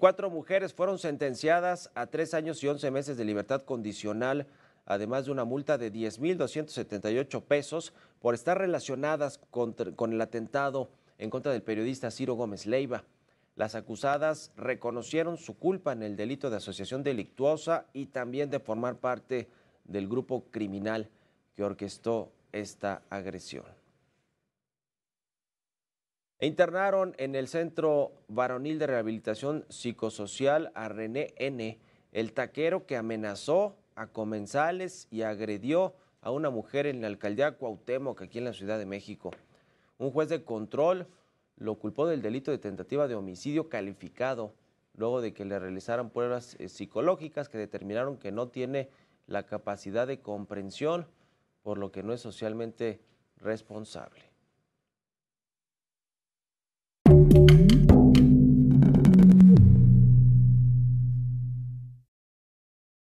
Cuatro mujeres fueron sentenciadas a tres años y once meses de libertad condicional, además de una multa de 10.278 pesos por estar relacionadas con el atentado en contra del periodista Ciro Gómez Leiva. Las acusadas reconocieron su culpa en el delito de asociación delictuosa y también de formar parte del grupo criminal que orquestó esta agresión. E internaron en el Centro Varonil de Rehabilitación Psicosocial a René N., el taquero que amenazó a comensales y agredió a una mujer en la alcaldía Cuauhtémoc, aquí en la Ciudad de México. Un juez de control lo culpó del delito de tentativa de homicidio calificado, luego de que le realizaran pruebas eh, psicológicas que determinaron que no tiene la capacidad de comprensión, por lo que no es socialmente responsable.